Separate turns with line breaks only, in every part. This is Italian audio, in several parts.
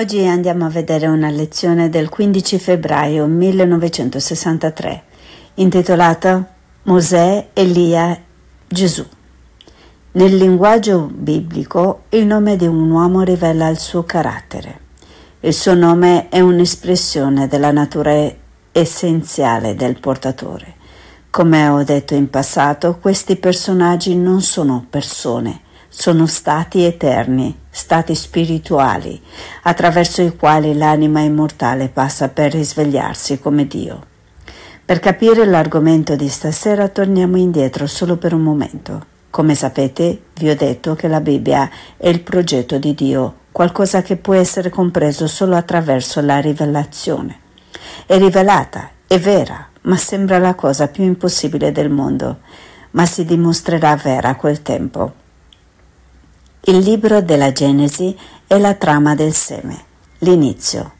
Oggi andiamo a vedere una lezione del 15 febbraio 1963 intitolata Mosè, Elia, Gesù. Nel linguaggio biblico il nome di un uomo rivela il suo carattere. Il suo nome è un'espressione della natura essenziale del portatore. Come ho detto in passato, questi personaggi non sono persone, sono stati eterni stati spirituali attraverso i quali l'anima immortale passa per risvegliarsi come Dio. Per capire l'argomento di stasera torniamo indietro solo per un momento. Come sapete, vi ho detto che la Bibbia è il progetto di Dio, qualcosa che può essere compreso solo attraverso la rivelazione. È rivelata, è vera, ma sembra la cosa più impossibile del mondo, ma si dimostrerà vera a quel tempo. Il libro della Genesi è la trama del seme, l'inizio.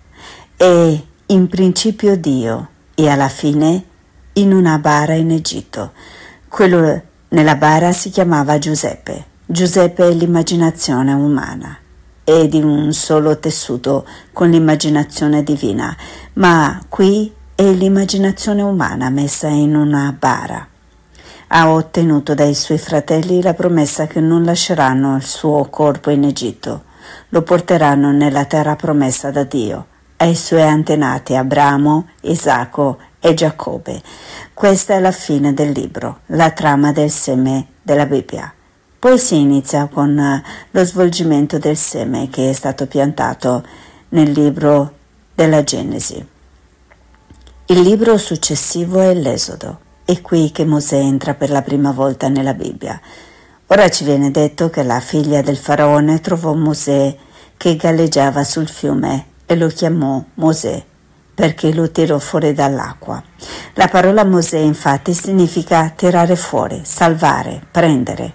E in principio Dio e alla fine in una bara in Egitto. Quello nella bara si chiamava Giuseppe. Giuseppe è l'immaginazione umana è di un solo tessuto con l'immaginazione divina, ma qui è l'immaginazione umana messa in una bara ha ottenuto dai suoi fratelli la promessa che non lasceranno il suo corpo in Egitto, lo porteranno nella terra promessa da Dio, ai suoi antenati Abramo, Isacco e Giacobbe. Questa è la fine del libro, la trama del seme della Bibbia. Poi si inizia con eh, lo svolgimento del seme che è stato piantato nel libro della Genesi. Il libro successivo è l'Esodo. È qui che Mosè entra per la prima volta nella Bibbia. Ora ci viene detto che la figlia del faraone trovò Mosè che galleggiava sul fiume e lo chiamò Mosè perché lo tirò fuori dall'acqua. La parola Mosè infatti significa tirare fuori, salvare, prendere,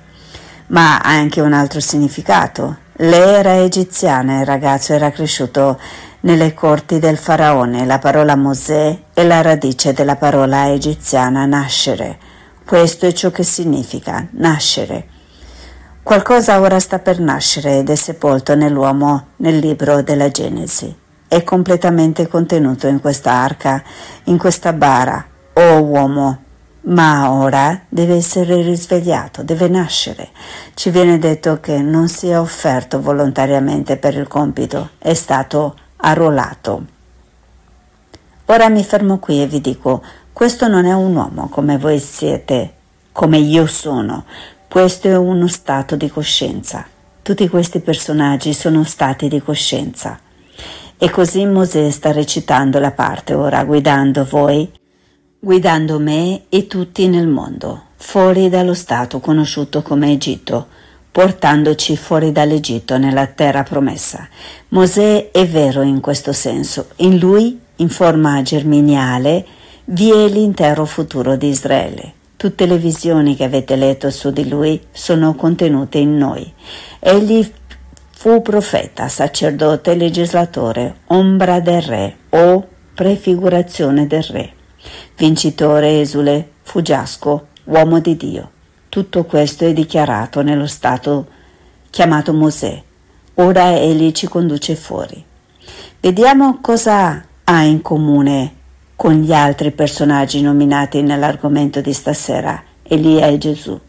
ma ha anche un altro significato. Lei era egiziana, e il ragazzo era cresciuto nelle corti del faraone la parola Mosè è la radice della parola egiziana nascere. Questo è ciò che significa nascere. Qualcosa ora sta per nascere ed è sepolto nell'uomo nel libro della Genesi. È completamente contenuto in questa arca, in questa bara, o oh uomo. Ma ora deve essere risvegliato, deve nascere. Ci viene detto che non si è offerto volontariamente per il compito, è stato arruolato. Ora mi fermo qui e vi dico, questo non è un uomo come voi siete, come io sono, questo è uno stato di coscienza. Tutti questi personaggi sono stati di coscienza. E così Mosè sta recitando la parte ora, guidando voi, guidando me e tutti nel mondo, fuori dallo stato conosciuto come Egitto, portandoci fuori dall'Egitto nella terra promessa. Mosè è vero in questo senso, in lui, in forma germiniale, vi è l'intero futuro di Israele. Tutte le visioni che avete letto su di lui sono contenute in noi. Egli fu profeta, sacerdote, legislatore, ombra del re o prefigurazione del re. Vincitore esule, fu uomo di Dio. Tutto questo è dichiarato nello stato chiamato Mosè. Ora egli ci conduce fuori. Vediamo cosa ha in comune con gli altri personaggi nominati nell'argomento di stasera, Elia e Gesù.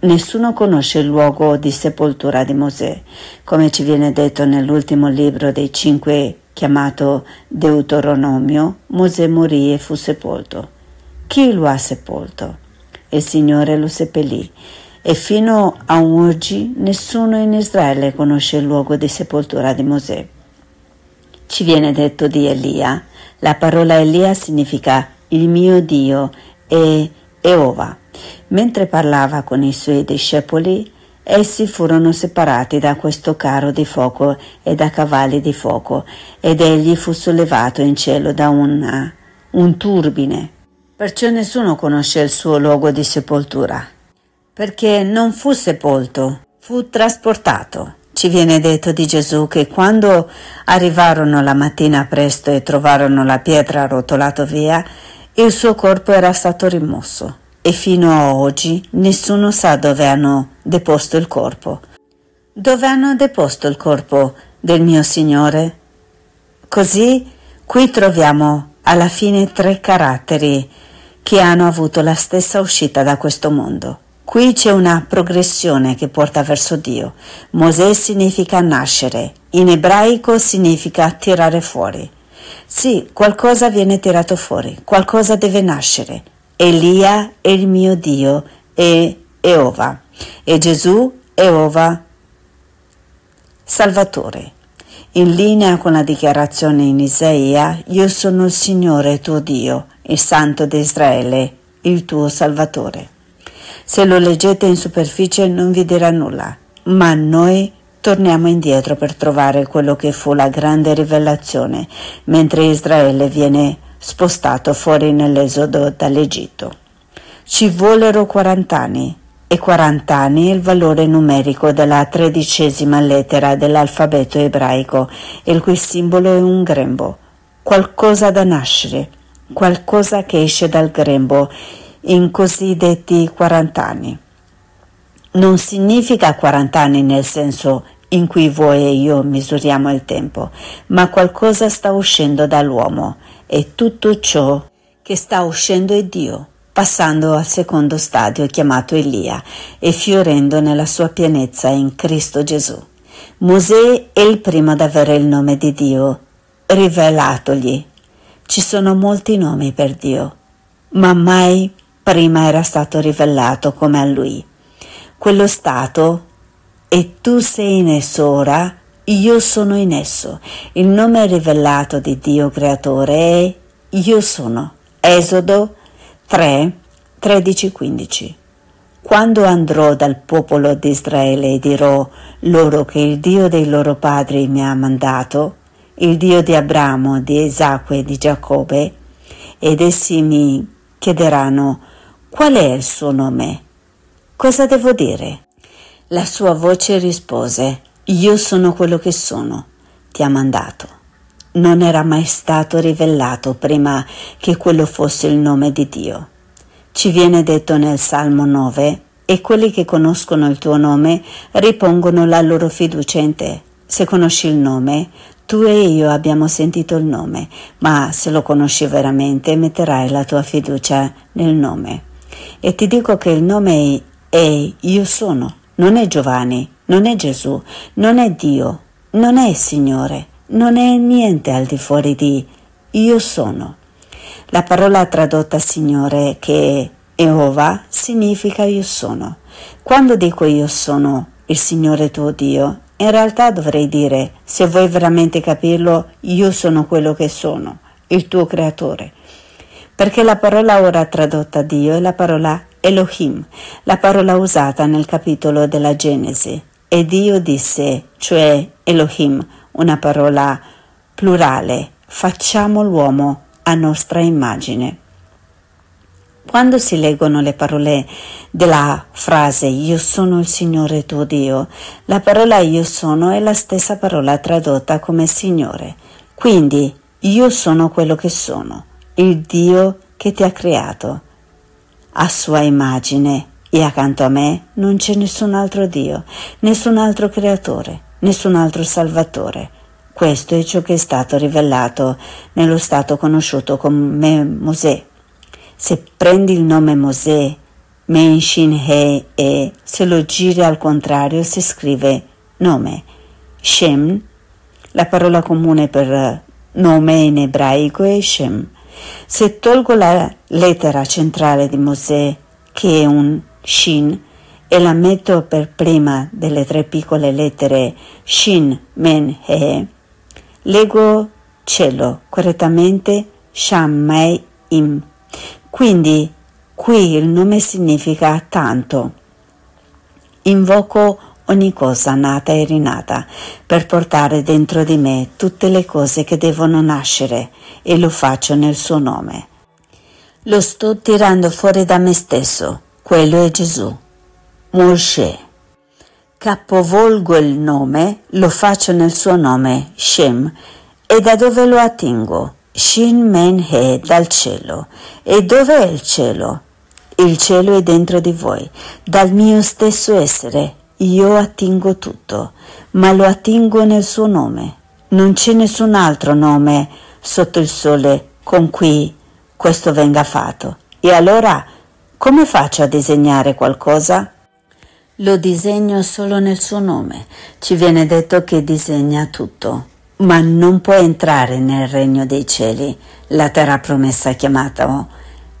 Nessuno conosce il luogo di sepoltura di Mosè, come ci viene detto nell'ultimo libro dei cinque chiamato Deuteronomio, Mosè morì e fu sepolto. Chi lo ha sepolto? il Signore lo seppellì. E fino a oggi nessuno in Israele conosce il luogo di sepoltura di Mosè. Ci viene detto di Elia. La parola Elia significa il mio Dio e Eova. Mentre parlava con i suoi discepoli, essi furono separati da questo carro di fuoco e da cavalli di fuoco, ed egli fu sollevato in cielo da una, un turbine perciò nessuno conosce il suo luogo di sepoltura, perché non fu sepolto, fu trasportato. Ci viene detto di Gesù che quando arrivarono la mattina presto e trovarono la pietra rotolata via, il suo corpo era stato rimosso e fino a oggi nessuno sa dove hanno deposto il corpo. Dove hanno deposto il corpo del mio Signore? Così qui troviamo alla fine tre caratteri che hanno avuto la stessa uscita da questo mondo. Qui c'è una progressione che porta verso Dio. Mosè significa nascere, in ebraico significa tirare fuori. Sì, qualcosa viene tirato fuori, qualcosa deve nascere. Elia è il mio Dio, e Eova. E Gesù, è Eova, Salvatore. In linea con la dichiarazione in Isaia, io sono il Signore tuo Dio, il Santo di Israele, il tuo Salvatore. Se lo leggete in superficie non vi dirà nulla, ma noi torniamo indietro per trovare quello che fu la grande rivelazione, mentre Israele viene spostato fuori nell'esodo dall'Egitto. Ci vollero 40 anni e 40 anni è il valore numerico della tredicesima lettera dell'alfabeto ebraico, il cui simbolo è un grembo, qualcosa da nascere, qualcosa che esce dal grembo in cosiddetti 40 anni. Non significa 40 anni nel senso in cui voi e io misuriamo il tempo, ma qualcosa sta uscendo dall'uomo e tutto ciò che sta uscendo è Dio, passando al secondo stadio chiamato Elia e fiorendo nella sua pienezza in Cristo Gesù. Mosè è il primo ad avere il nome di Dio rivelatogli ci sono molti nomi per Dio, ma mai prima era stato rivelato come a Lui. Quello stato, e tu sei in esso ora, io sono in esso. Il nome rivelato di Dio Creatore è Io sono. Esodo 3, 13, 15. Quando andrò dal popolo di Israele e dirò loro che il Dio dei loro padri mi ha mandato, il Dio di Abramo, di Esacque e di Giacobbe, ed essi mi chiederanno qual è il suo nome. Cosa devo dire? La sua voce rispose, io sono quello che sono, ti ha mandato. Non era mai stato rivelato prima che quello fosse il nome di Dio. Ci viene detto nel Salmo 9, e quelli che conoscono il tuo nome ripongono la loro fiducia in te. Se conosci il nome, tu e io abbiamo sentito il nome, ma se lo conosci veramente metterai la tua fiducia nel nome. E ti dico che il nome è Io sono, non è Giovanni, non è Gesù, non è Dio, non è Signore, non è niente al di fuori di Io sono. La parola tradotta Signore che è Eova significa Io sono. Quando dico Io sono il Signore tuo Dio, in realtà dovrei dire, se vuoi veramente capirlo, io sono quello che sono, il tuo creatore. Perché la parola ora tradotta a Dio è la parola Elohim, la parola usata nel capitolo della Genesi. E Dio disse, cioè Elohim, una parola plurale, facciamo l'uomo a nostra immagine. Quando si leggono le parole della frase Io sono il Signore tuo Dio, la parola Io sono è la stessa parola tradotta come Signore. Quindi io sono quello che sono, il Dio che ti ha creato. A sua immagine e accanto a me non c'è nessun altro Dio, nessun altro creatore, nessun altro salvatore. Questo è ciò che è stato rivelato nello stato conosciuto come Mosè se prendi il nome Mosè, Men Shin He E, se lo giri al contrario si scrive nome. Shem, la parola comune per eh, nome in ebraico è Shem. Se tolgo la lettera centrale di Mosè, che è un Shin, e la metto per prima delle tre piccole lettere Shin, Men, He, leggo cielo correttamente Shammai, Im. Quindi qui il nome significa tanto. Invoco ogni cosa nata e rinata per portare dentro di me tutte le cose che devono nascere e lo faccio nel suo nome. Lo sto tirando fuori da me stesso, quello è Gesù. Moshe. Capovolgo il nome, lo faccio nel suo nome, Shem, e da dove lo attingo? Shin Men He dal cielo. E dov'è il cielo? Il cielo è dentro di voi, dal mio stesso essere. Io attingo tutto, ma lo attingo nel suo nome. Non c'è nessun altro nome sotto il sole con cui questo venga fatto. E allora come faccio a disegnare qualcosa? Lo disegno solo nel suo nome. Ci viene detto che disegna tutto ma non può entrare nel regno dei cieli, la terra promessa chiamata oh,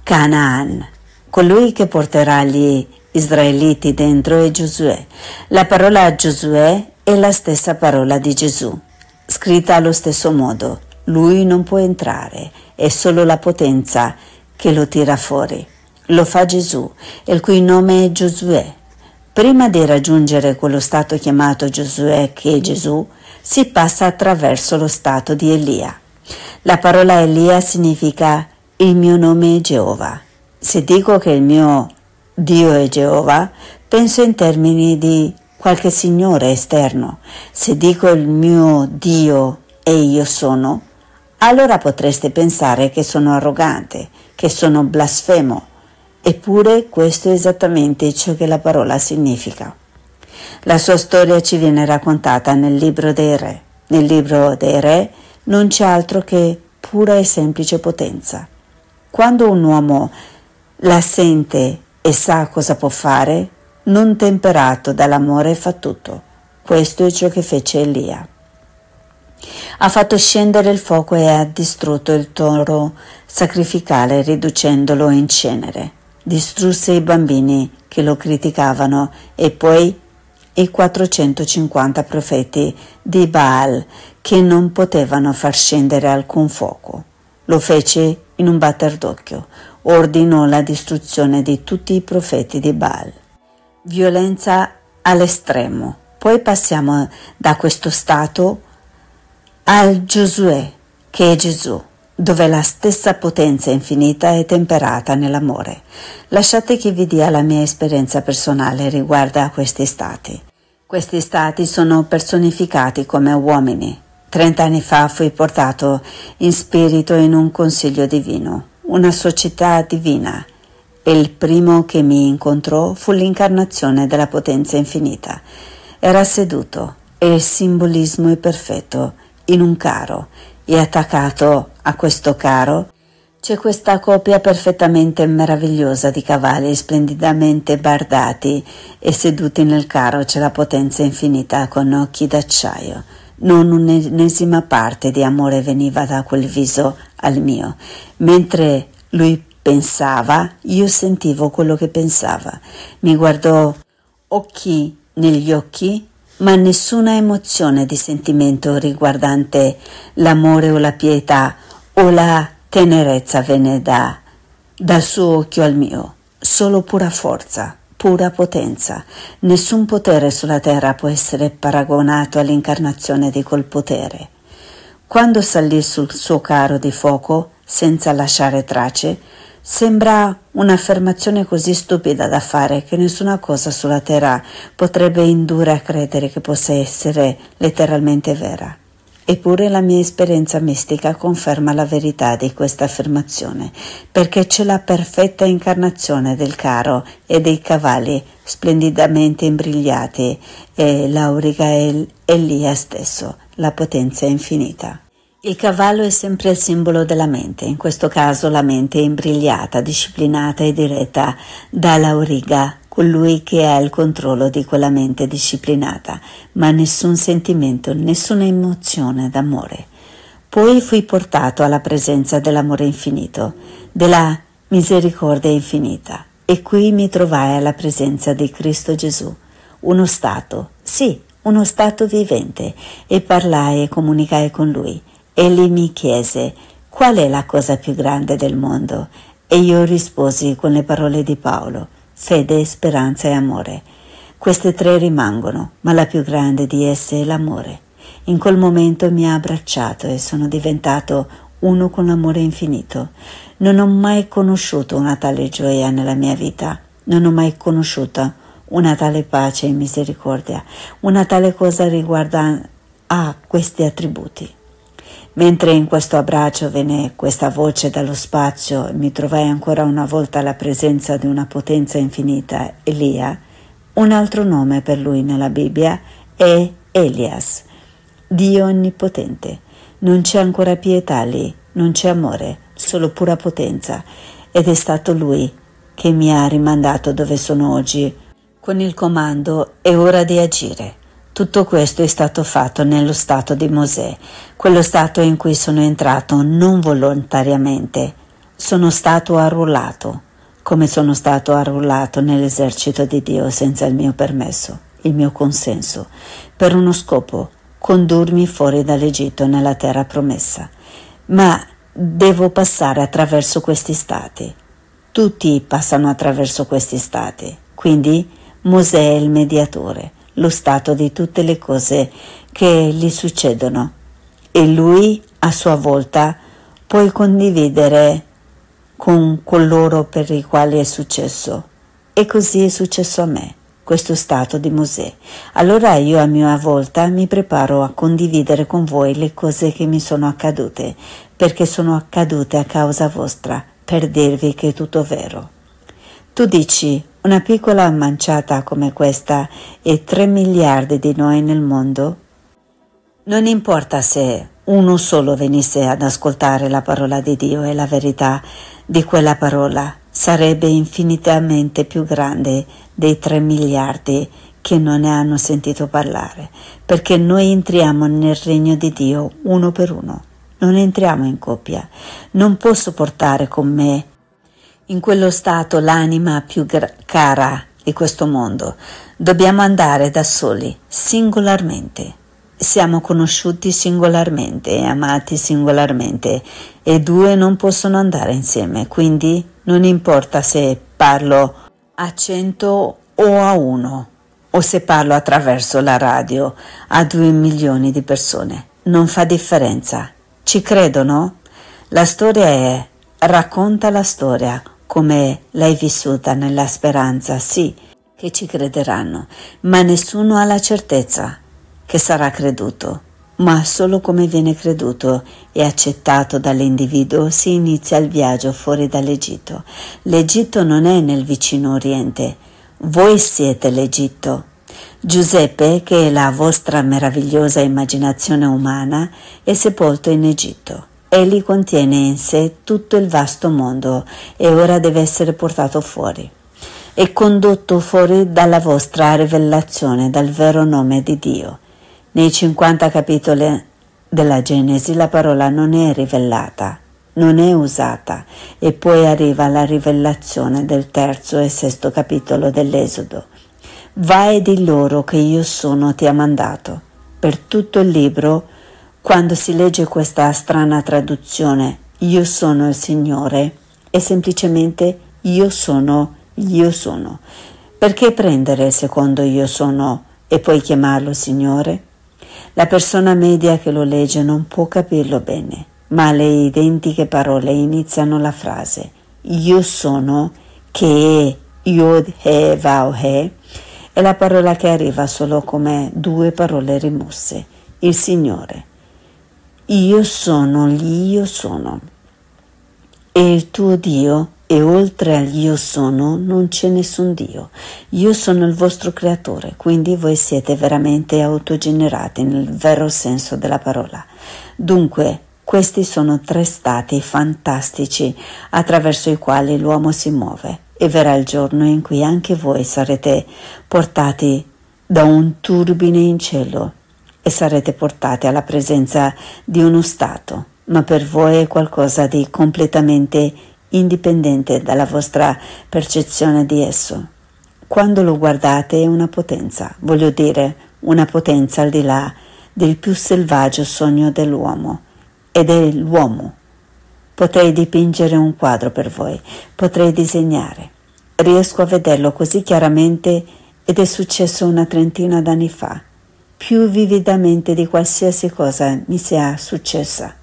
Canaan, colui che porterà gli israeliti dentro è Giosuè. La parola Giosuè è la stessa parola di Gesù, scritta allo stesso modo. Lui non può entrare, è solo la potenza che lo tira fuori. Lo fa Gesù, il cui nome è Giosuè. Prima di raggiungere quello stato chiamato Giosuè che è Gesù, si passa attraverso lo stato di Elia. La parola Elia significa il mio nome è Geova. Se dico che il mio Dio è Geova, penso in termini di qualche signore esterno. Se dico il mio Dio e io sono, allora potreste pensare che sono arrogante, che sono blasfemo. Eppure questo è esattamente ciò che la parola significa. La sua storia ci viene raccontata nel libro dei re. Nel libro dei re non c'è altro che pura e semplice potenza. Quando un uomo la sente e sa cosa può fare, non temperato dall'amore fa tutto. Questo è ciò che fece Elia. Ha fatto scendere il fuoco e ha distrutto il toro sacrificale riducendolo in cenere. Distrusse i bambini che lo criticavano e poi i 450 profeti di Baal che non potevano far scendere alcun fuoco. Lo fece in un batter d'occhio, ordinò la distruzione di tutti i profeti di Baal. Violenza all'estremo. Poi passiamo da questo stato al Giosuè, che è Gesù dove la stessa potenza infinita è temperata nell'amore. Lasciate che vi dia la mia esperienza personale riguardo a questi stati. Questi stati sono personificati come uomini. Trent'anni fa fui portato in spirito in un consiglio divino, una società divina, e il primo che mi incontrò fu l'incarnazione della potenza infinita. Era seduto e il simbolismo è perfetto in un caro e attaccato a questo caro c'è questa coppia perfettamente meravigliosa di cavalli splendidamente bardati e seduti nel carro c'è la potenza infinita con occhi d'acciaio. Non un'ennesima parte di amore veniva da quel viso al mio, mentre lui pensava, io sentivo quello che pensava. Mi guardò occhi negli occhi ma nessuna emozione di sentimento riguardante l'amore o la pietà o la tenerezza ve ne dà dal suo occhio al mio, solo pura forza, pura potenza. Nessun potere sulla terra può essere paragonato all'incarnazione di quel potere. Quando salì sul suo carro di fuoco, senza lasciare tracce, Sembra un'affermazione così stupida da fare che nessuna cosa sulla terra potrebbe indurre a credere che possa essere letteralmente vera. Eppure la mia esperienza mistica conferma la verità di questa affermazione, perché c'è la perfetta incarnazione del caro e dei cavalli splendidamente imbrigliati e l'auriga è Elia stesso, la potenza infinita. Il cavallo è sempre il simbolo della mente, in questo caso la mente imbrigliata, disciplinata e diretta dall'auriga, colui che ha il controllo di quella mente disciplinata, ma nessun sentimento, nessuna emozione d'amore. Poi fui portato alla presenza dell'amore infinito, della misericordia infinita, e qui mi trovai alla presenza di Cristo Gesù, uno stato, sì, uno stato vivente, e parlai e comunicai con lui Egli mi chiese qual è la cosa più grande del mondo e io risposi con le parole di Paolo, fede, speranza e amore. Queste tre rimangono, ma la più grande di esse è l'amore. In quel momento mi ha abbracciato e sono diventato uno con l'amore infinito. Non ho mai conosciuto una tale gioia nella mia vita, non ho mai conosciuto una tale pace e misericordia, una tale cosa riguardante a questi attributi. Mentre in questo abbraccio venne questa voce dallo spazio e mi trovai ancora una volta alla presenza di una potenza infinita, Elia, un altro nome per lui nella Bibbia è Elias, Dio onnipotente. Non c'è ancora pietà lì, non c'è amore, solo pura potenza. Ed è stato lui che mi ha rimandato dove sono oggi, con il comando è ora di agire. Tutto questo è stato fatto nello stato di Mosè, quello stato in cui sono entrato non volontariamente, sono stato arruolato, come sono stato arruolato nell'esercito di Dio senza il mio permesso, il mio consenso, per uno scopo, condurmi fuori dall'Egitto nella terra promessa. Ma devo passare attraverso questi stati. Tutti passano attraverso questi stati, quindi Mosè è il mediatore lo stato di tutte le cose che gli succedono e lui a sua volta può condividere con coloro per i quali è successo. E così è successo a me, questo stato di Mosè. Allora io a mia volta mi preparo a condividere con voi le cose che mi sono accadute, perché sono accadute a causa vostra, per dirvi che è tutto vero. Tu dici, una piccola manciata come questa e 3 miliardi di noi nel mondo. Non importa se uno solo venisse ad ascoltare la parola di Dio e la verità di quella parola sarebbe infinitamente più grande dei 3 miliardi che non ne hanno sentito parlare, perché noi entriamo nel regno di Dio uno per uno, non entriamo in coppia. Non posso portare con me in quello stato l'anima più cara di questo mondo. Dobbiamo andare da soli, singolarmente. Siamo conosciuti singolarmente e amati singolarmente e due non possono andare insieme, quindi non importa se parlo a cento o a uno o se parlo attraverso la radio a due milioni di persone. Non fa differenza. Ci credono? La storia è racconta la storia come l'hai vissuta nella speranza, sì, che ci crederanno, ma nessuno ha la certezza che sarà creduto, ma solo come viene creduto e accettato dall'individuo si inizia il viaggio fuori dall'Egitto. L'Egitto non è nel vicino Oriente, voi siete l'Egitto. Giuseppe, che è la vostra meravigliosa immaginazione umana, è sepolto in Egitto. Egli contiene in sé tutto il vasto mondo e ora deve essere portato fuori e condotto fuori dalla vostra rivelazione, dal vero nome di Dio. Nei 50 capitoli della Genesi la parola non è rivelata, non è usata e poi arriva la rivelazione del terzo e sesto capitolo dell'Esodo. Vai di loro che io sono ti ha mandato. Per tutto il libro quando si legge questa strana traduzione, io sono il Signore, è semplicemente io sono, io sono. Perché prendere il secondo io sono e poi chiamarlo Signore? La persona media che lo legge non può capirlo bene, ma le identiche parole iniziano la frase io sono che è yod he vau he è la parola che arriva solo come due parole rimosse, il Signore. Io sono l'Io sono. E il tuo Dio e oltre all'Io sono non c'è nessun Dio. Io sono il vostro creatore, quindi voi siete veramente autogenerati nel vero senso della parola. Dunque, questi sono tre stati fantastici attraverso i quali l'uomo si muove e verrà il giorno in cui anche voi sarete portati da un turbine in cielo e sarete portati alla presenza di uno Stato, ma per voi è qualcosa di completamente indipendente dalla vostra percezione di esso. Quando lo guardate è una potenza, voglio dire una potenza al di là del più selvaggio sogno dell'uomo ed è l'uomo. Potrei dipingere un quadro per voi, potrei disegnare. Riesco a vederlo così chiaramente ed è successo una trentina d'anni fa più vividamente di qualsiasi cosa mi sia successa.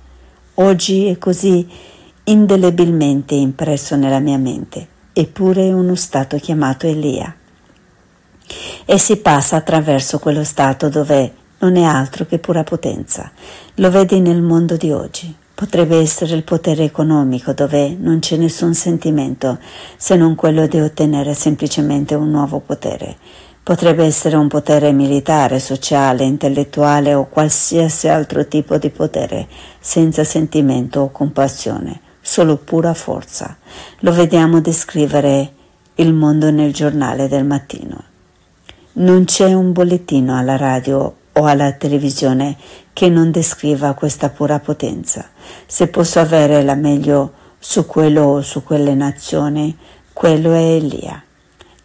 Oggi è così indelebilmente impresso nella mia mente, eppure è uno stato chiamato Elia. E si passa attraverso quello stato dove non è altro che pura potenza. Lo vedi nel mondo di oggi. Potrebbe essere il potere economico dove non c'è nessun sentimento se non quello di ottenere semplicemente un nuovo potere. Potrebbe essere un potere militare, sociale, intellettuale o qualsiasi altro tipo di potere, senza sentimento o compassione, solo pura forza. Lo vediamo descrivere il mondo nel giornale del mattino. Non c'è un bollettino alla radio o alla televisione che non descriva questa pura potenza. Se posso avere la meglio su quello o su quelle nazioni, quello è Elia.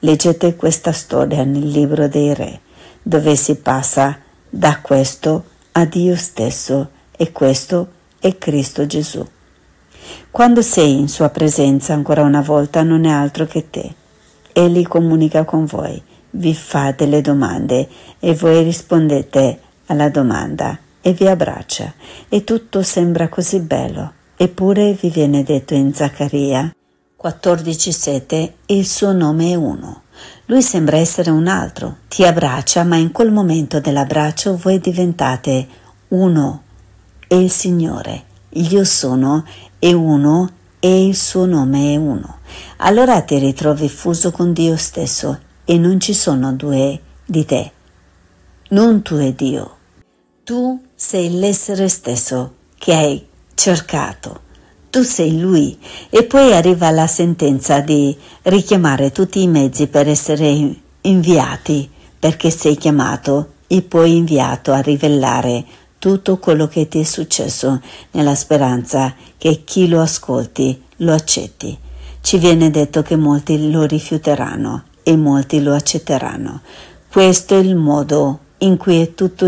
Leggete questa storia nel libro dei re, dove si passa da questo a Dio stesso e questo è Cristo Gesù. Quando sei in sua presenza ancora una volta non è altro che te. Egli comunica con voi, vi fa delle domande e voi rispondete alla domanda e vi abbraccia e tutto sembra così bello. Eppure vi viene detto in Zaccaria 14.7 Il suo nome è uno. Lui sembra essere un altro, ti abbraccia, ma in quel momento dell'abbraccio voi diventate uno. e il Signore, io sono e uno e il suo nome è uno. Allora ti ritrovi fuso con Dio stesso e non ci sono due di te. Non tu e Dio. Tu sei l'essere stesso che hai cercato tu sei lui. E poi arriva la sentenza di richiamare tutti i mezzi per essere inviati, perché sei chiamato e poi inviato a rivelare tutto quello che ti è successo nella speranza che chi lo ascolti lo accetti. Ci viene detto che molti lo rifiuteranno e molti lo accetteranno. Questo è il modo in cui è tutto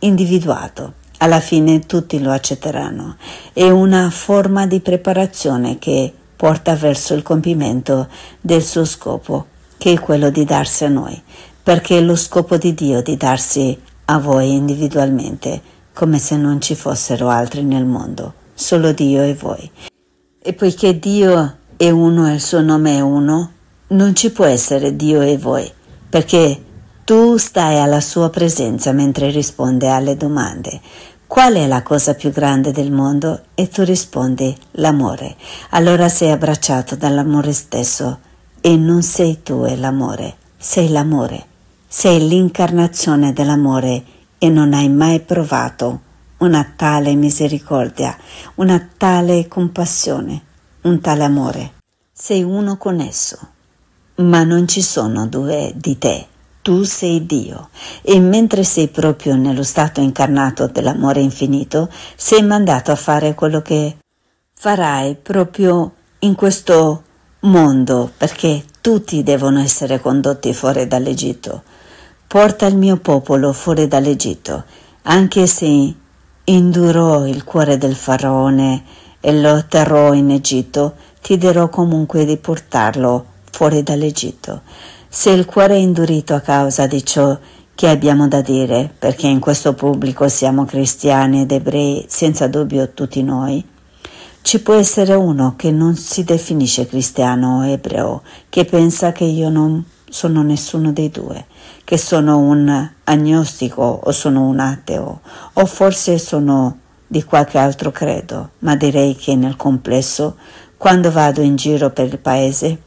individuato alla fine tutti lo accetteranno. È una forma di preparazione che porta verso il compimento del suo scopo, che è quello di darsi a noi, perché è lo scopo di Dio di darsi a voi individualmente, come se non ci fossero altri nel mondo, solo Dio e voi. E poiché Dio è uno e il suo nome è uno, non ci può essere Dio e voi, perché tu stai alla sua presenza mentre risponde alle domande Qual è la cosa più grande del mondo? E tu rispondi l'amore. Allora sei abbracciato dall'amore stesso e non sei tu e l'amore, sei l'amore. Sei l'incarnazione dell'amore e non hai mai provato una tale misericordia, una tale compassione, un tale amore. Sei uno con esso, ma non ci sono due di te tu sei Dio e mentre sei proprio nello stato incarnato dell'amore infinito, sei mandato a fare quello che farai proprio in questo mondo, perché tutti devono essere condotti fuori dall'Egitto. Porta il mio popolo fuori dall'Egitto, anche se indurò il cuore del faraone e lo terrò in Egitto, ti darò comunque di portarlo fuori dall'Egitto se il cuore è indurito a causa di ciò che abbiamo da dire, perché in questo pubblico siamo cristiani ed ebrei, senza dubbio tutti noi, ci può essere uno che non si definisce cristiano o ebreo, che pensa che io non sono nessuno dei due, che sono un agnostico o sono un ateo, o forse sono di qualche altro credo, ma direi che nel complesso, quando vado in giro per il paese,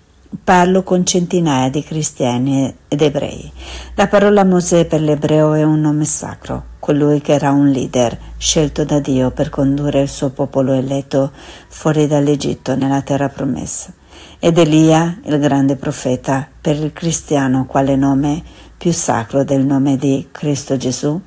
parlo con centinaia di cristiani ed ebrei. La parola Mosè per l'ebreo è un nome sacro, colui che era un leader scelto da Dio per condurre il suo popolo eletto fuori dall'Egitto nella terra promessa. Ed Elia, il grande profeta, per il cristiano quale nome più sacro del nome di Cristo Gesù?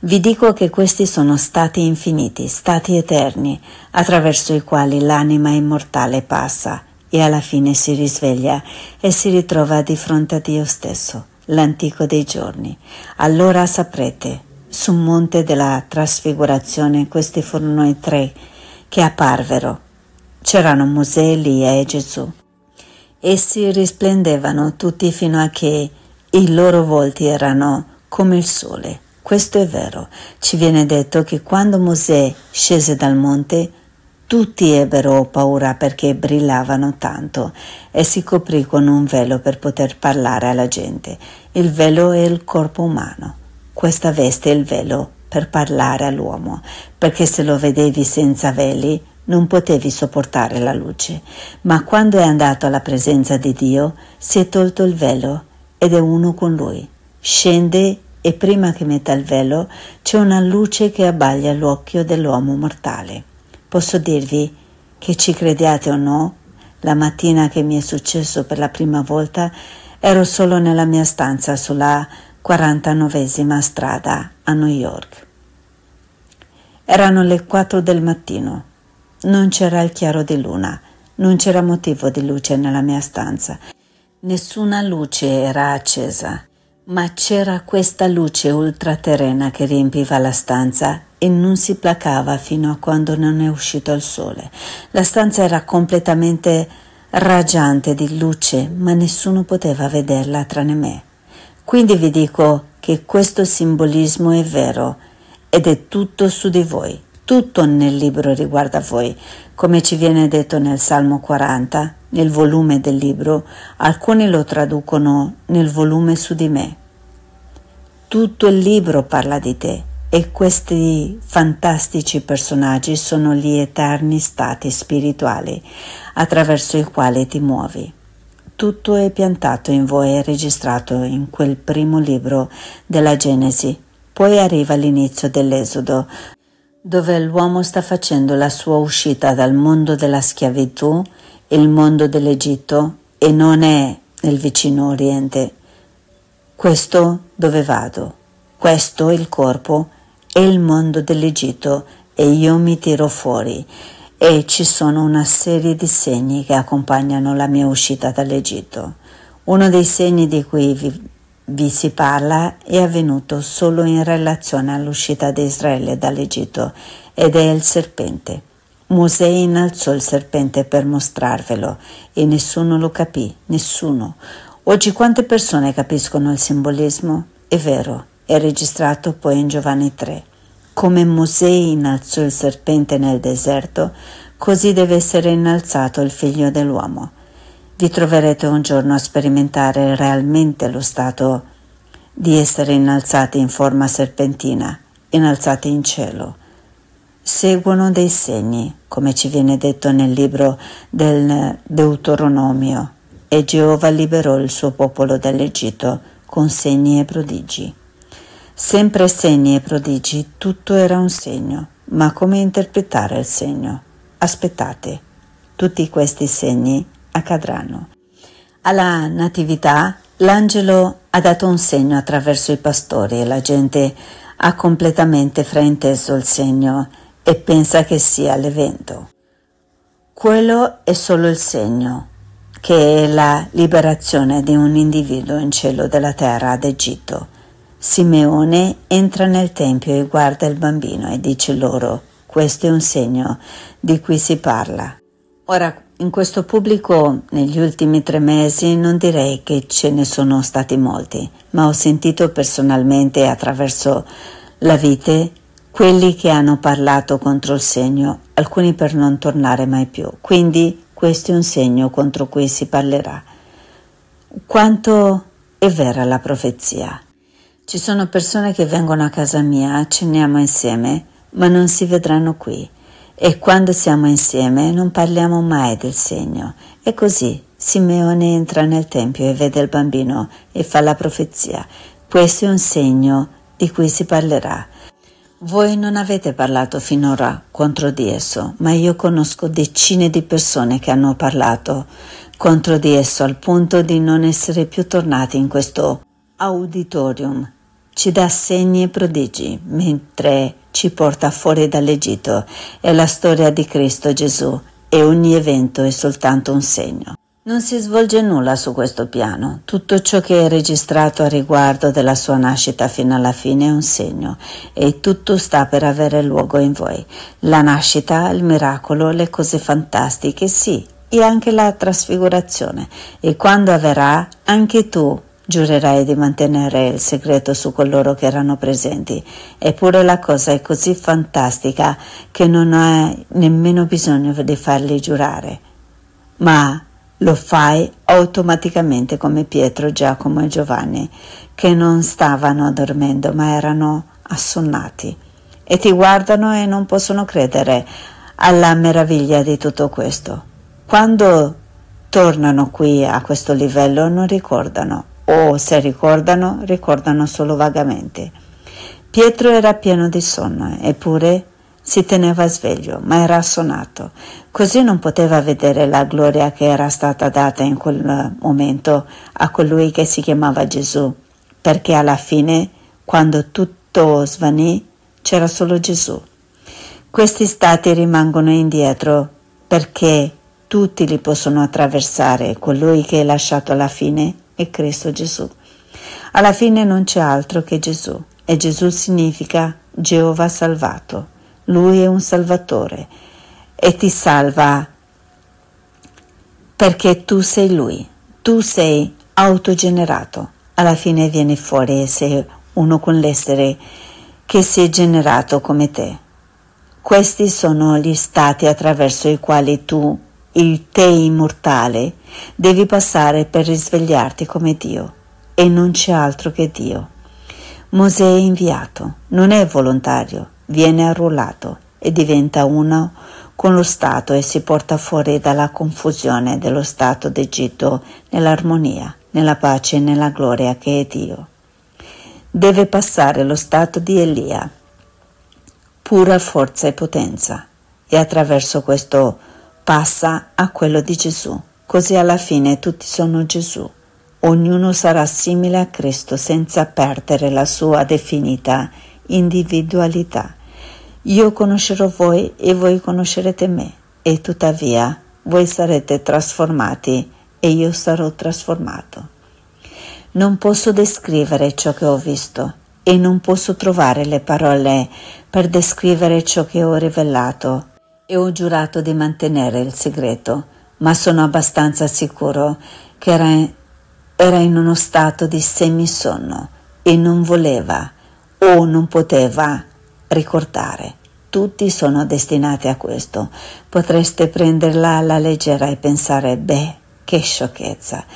Vi dico che questi sono stati infiniti, stati eterni, attraverso i quali l'anima immortale passa e alla fine si risveglia e si ritrova di fronte a Dio stesso, l'antico dei giorni. Allora saprete, sul monte della trasfigurazione questi furono i tre che apparvero. C'erano Mosè, Lia e Gesù. Essi risplendevano tutti fino a che i loro volti erano come il sole. Questo è vero. Ci viene detto che quando Mosè scese dal monte, tutti ebbero paura perché brillavano tanto e si coprì con un velo per poter parlare alla gente. Il velo è il corpo umano. Questa veste è il velo per parlare all'uomo, perché se lo vedevi senza veli non potevi sopportare la luce. Ma quando è andato alla presenza di Dio, si è tolto il velo ed è uno con lui. Scende e prima che metta il velo c'è una luce che abbaglia l'occhio dell'uomo mortale. Posso dirvi che ci crediate o no, la mattina che mi è successo per la prima volta ero solo nella mia stanza sulla 49esima strada a New York. Erano le 4 del mattino. Non c'era il chiaro di luna, non c'era motivo di luce nella mia stanza. Nessuna luce era accesa, ma c'era questa luce ultraterrena che riempiva la stanza e non si placava fino a quando non è uscito il sole. La stanza era completamente raggiante di luce, ma nessuno poteva vederla tranne me. Quindi vi dico che questo simbolismo è vero ed è tutto su di voi. Tutto nel libro riguarda voi, come ci viene detto nel Salmo 40, nel volume del libro, alcuni lo traducono nel volume su di me. Tutto il libro parla di te e questi fantastici personaggi sono gli eterni stati spirituali attraverso i quali ti muovi. Tutto è piantato in voi e registrato in quel primo libro della Genesi. Poi arriva l'inizio dell'Esodo, dove l'uomo sta facendo la sua uscita dal mondo della schiavitù, il mondo dell'Egitto, e non è nel vicino Oriente. Questo dove vado? Questo il corpo è il mondo dell'Egitto e io mi tiro fuori e ci sono una serie di segni che accompagnano la mia uscita dall'Egitto. Uno dei segni di cui vi, vi si parla è avvenuto solo in relazione all'uscita di Israele dall'Egitto ed è il serpente. Mosè innalzò il serpente per mostrarvelo e nessuno lo capì, nessuno. Oggi quante persone capiscono il simbolismo? È vero, è registrato poi in Giovanni 3. Come Mosè innalzò il serpente nel deserto, così deve essere innalzato il figlio dell'uomo. Vi troverete un giorno a sperimentare realmente lo stato di essere innalzati in forma serpentina, innalzati in cielo. Seguono dei segni, come ci viene detto nel libro del Deuteronomio, e Geova liberò il suo popolo dall'Egitto con segni e prodigi. Sempre segni e prodigi, tutto era un segno, ma come interpretare il segno? Aspettate, tutti questi segni accadranno. Alla Natività l'angelo ha dato un segno attraverso i pastori e la gente ha completamente frainteso il segno e pensa che sia l'evento. Quello è solo il segno, che è la liberazione di un individuo in cielo della terra ad Egitto. Simeone entra nel tempio e guarda il bambino e dice loro, questo è un segno di cui si parla. Ora, in questo pubblico negli ultimi tre mesi non direi che ce ne sono stati molti, ma ho sentito personalmente attraverso la vite quelli che hanno parlato contro il segno, alcuni per non tornare mai più. Quindi questo è un segno contro cui si parlerà. Quanto è vera la profezia? Ci sono persone che vengono a casa mia, cenniamo insieme, ma non si vedranno qui. E quando siamo insieme non parliamo mai del segno. E così Simeone entra nel tempio e vede il bambino e fa la profezia. Questo è un segno di cui si parlerà. Voi non avete parlato finora contro di esso, ma io conosco decine di persone che hanno parlato contro di esso al punto di non essere più tornati in questo auditorium ci dà segni e prodigi mentre ci porta fuori dall'Egitto. È la storia di Cristo Gesù e ogni evento è soltanto un segno. Non si svolge nulla su questo piano, tutto ciò che è registrato a riguardo della sua nascita fino alla fine è un segno e tutto sta per avere luogo in voi. La nascita, il miracolo, le cose fantastiche, sì, e anche la trasfigurazione. E quando avverrà, anche tu Giurerai di mantenere il segreto su coloro che erano presenti, eppure la cosa è così fantastica che non hai nemmeno bisogno di farli giurare. Ma lo fai automaticamente come Pietro, Giacomo e Giovanni, che non stavano dormendo ma erano assonnati e ti guardano e non possono credere alla meraviglia di tutto questo. Quando tornano qui a questo livello non ricordano o se ricordano, ricordano solo vagamente. Pietro era pieno di sonno, eppure si teneva sveglio, ma era assonato, così non poteva vedere la gloria che era stata data in quel eh, momento a colui che si chiamava Gesù, perché alla fine, quando tutto svanì, c'era solo Gesù. Questi stati rimangono indietro perché tutti li possono attraversare, colui che è lasciato alla fine e Cristo Gesù. Alla fine non c'è altro che Gesù e Gesù significa Geova salvato. Lui è un salvatore e ti salva perché tu sei lui, tu sei autogenerato. Alla fine viene fuori e sei uno con l'essere che si è generato come te. Questi sono gli stati attraverso i quali tu il te immortale, devi passare per risvegliarti come Dio e non c'è altro che Dio. Mosè è inviato, non è volontario, viene arruolato e diventa uno con lo Stato e si porta fuori dalla confusione dello Stato d'Egitto nell'armonia, nella pace e nella gloria che è Dio. Deve passare lo Stato di Elia, pura forza e potenza, e attraverso questo passa a quello di Gesù. Così alla fine tutti sono Gesù. Ognuno sarà simile a Cristo senza perdere la sua definita individualità. Io conoscerò voi e voi conoscerete me, e tuttavia voi sarete trasformati e io sarò trasformato. Non posso descrivere ciò che ho visto e non posso trovare le parole per descrivere ciò che ho rivelato e ho giurato di mantenere il segreto, ma sono abbastanza sicuro che era in, era in uno stato di semisonno e non voleva o non poteva ricordare. Tutti sono destinati a questo. Potreste prenderla alla leggera e pensare, beh, che sciocchezza.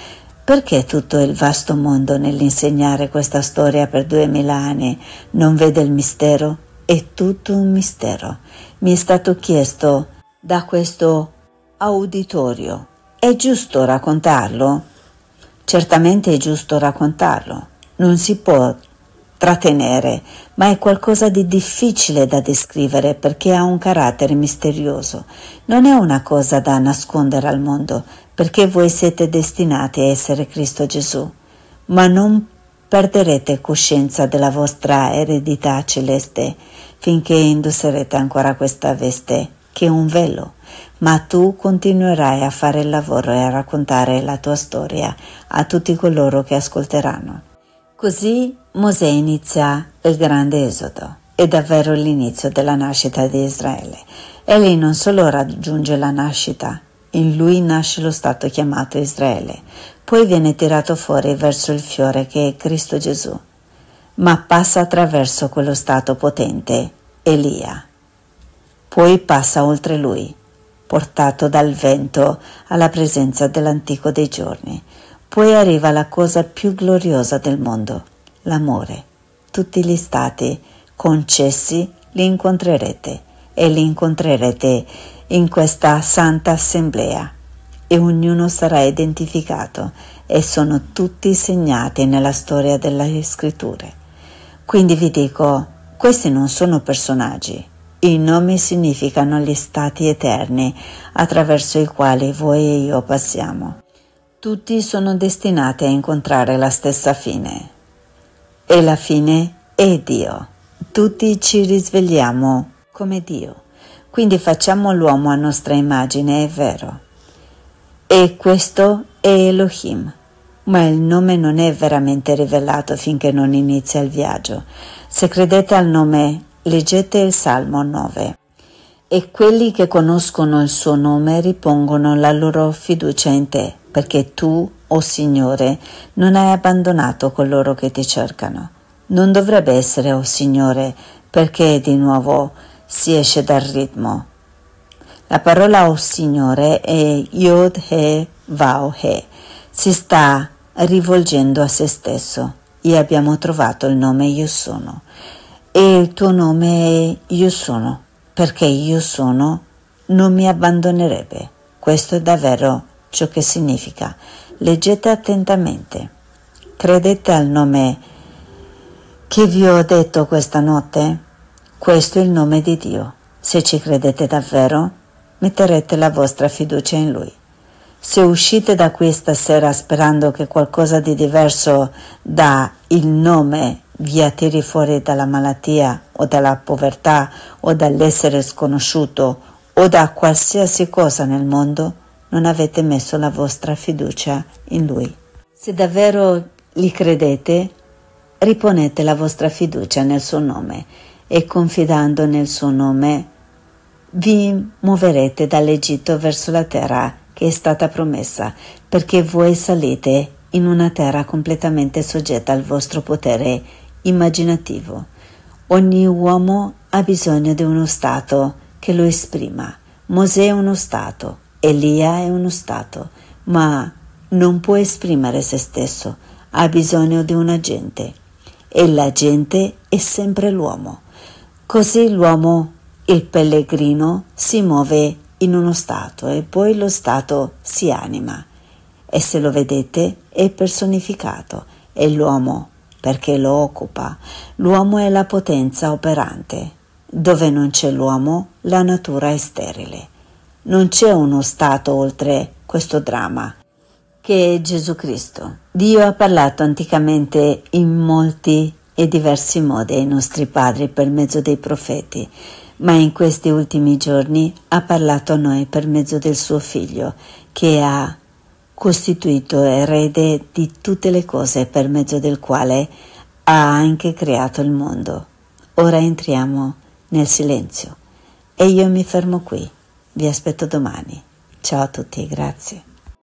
Perché tutto il vasto mondo nell'insegnare questa storia per duemila anni non vede il mistero? È tutto un mistero. Mi è stato chiesto da questo auditorio. È giusto raccontarlo? Certamente è giusto raccontarlo. Non si può trattenere, ma è qualcosa di difficile da descrivere perché ha un carattere misterioso. Non è una cosa da nascondere al mondo, perché voi siete destinati a essere Cristo Gesù, ma non perderete coscienza della vostra eredità celeste finché indosserete ancora questa veste, che è un velo, ma tu continuerai a fare il lavoro e a raccontare la tua storia a tutti coloro che ascolteranno. Così Mosè inizia il grande esodo, è davvero l'inizio della nascita di Israele. Egli non solo raggiunge la nascita, in lui nasce lo Stato chiamato Israele, poi viene tirato fuori verso il fiore che è Cristo Gesù, ma passa attraverso quello stato potente, Elia. Poi passa oltre lui, portato dal vento alla presenza dell'antico dei giorni. Poi arriva la cosa più gloriosa del mondo, l'amore. Tutti gli stati concessi li incontrerete e li incontrerete in questa santa assemblea e ognuno sarà identificato e sono tutti segnati nella storia delle scritture. Quindi vi dico, questi non sono personaggi, i nomi significano gli stati eterni attraverso i quali voi e io passiamo. Tutti sono destinati a incontrare la stessa fine. E la fine è Dio. Tutti ci risvegliamo come Dio. Quindi facciamo l'uomo a nostra immagine, è vero e questo è Elohim. Ma il nome non è veramente rivelato finché non inizia il viaggio. Se credete al nome, leggete il Salmo 9. E quelli che conoscono il suo nome ripongono la loro fiducia in te, perché tu, o oh Signore, non hai abbandonato coloro che ti cercano. Non dovrebbe essere, o oh Signore, perché di nuovo si esce dal ritmo. La parola O Signore è Yod He Vau He, si sta rivolgendo a se stesso e abbiamo trovato il nome Io Sono. E il tuo nome è Io Sono, perché Io Sono non mi abbandonerebbe. Questo è davvero ciò che significa. Leggete attentamente. Credete al nome che vi ho detto questa notte? Questo è il nome di Dio. Se ci credete davvero, metterete la vostra fiducia in Lui. Se uscite da qui stasera sperando che qualcosa di diverso da il nome vi attiri fuori dalla malattia o dalla povertà o dall'essere sconosciuto o da qualsiasi cosa nel mondo, non avete messo la vostra fiducia in Lui. Se davvero li credete, riponete la vostra fiducia nel suo nome e confidando nel suo nome vi muoverete dall'Egitto verso la terra che è stata promessa, perché voi salite in una terra completamente soggetta al vostro potere immaginativo. Ogni uomo ha bisogno di uno Stato che lo esprima. Mosè è uno Stato, Elia è uno Stato, ma non può esprimere se stesso, ha bisogno di un agente e l'agente è sempre l'uomo. Così l'uomo il pellegrino si muove in uno stato e poi lo stato si anima e se lo vedete è personificato, è l'uomo perché lo occupa. L'uomo è la potenza operante. Dove non c'è l'uomo, la natura è sterile. Non c'è uno stato oltre questo dramma, che è Gesù Cristo. Dio ha parlato anticamente in molti e diversi modi ai nostri padri per mezzo dei profeti ma in questi ultimi giorni ha parlato a noi per mezzo del suo figlio, che ha costituito erede di tutte le cose per mezzo del quale ha anche creato il mondo. Ora entriamo nel silenzio e io mi fermo qui. Vi aspetto domani. Ciao a tutti, grazie.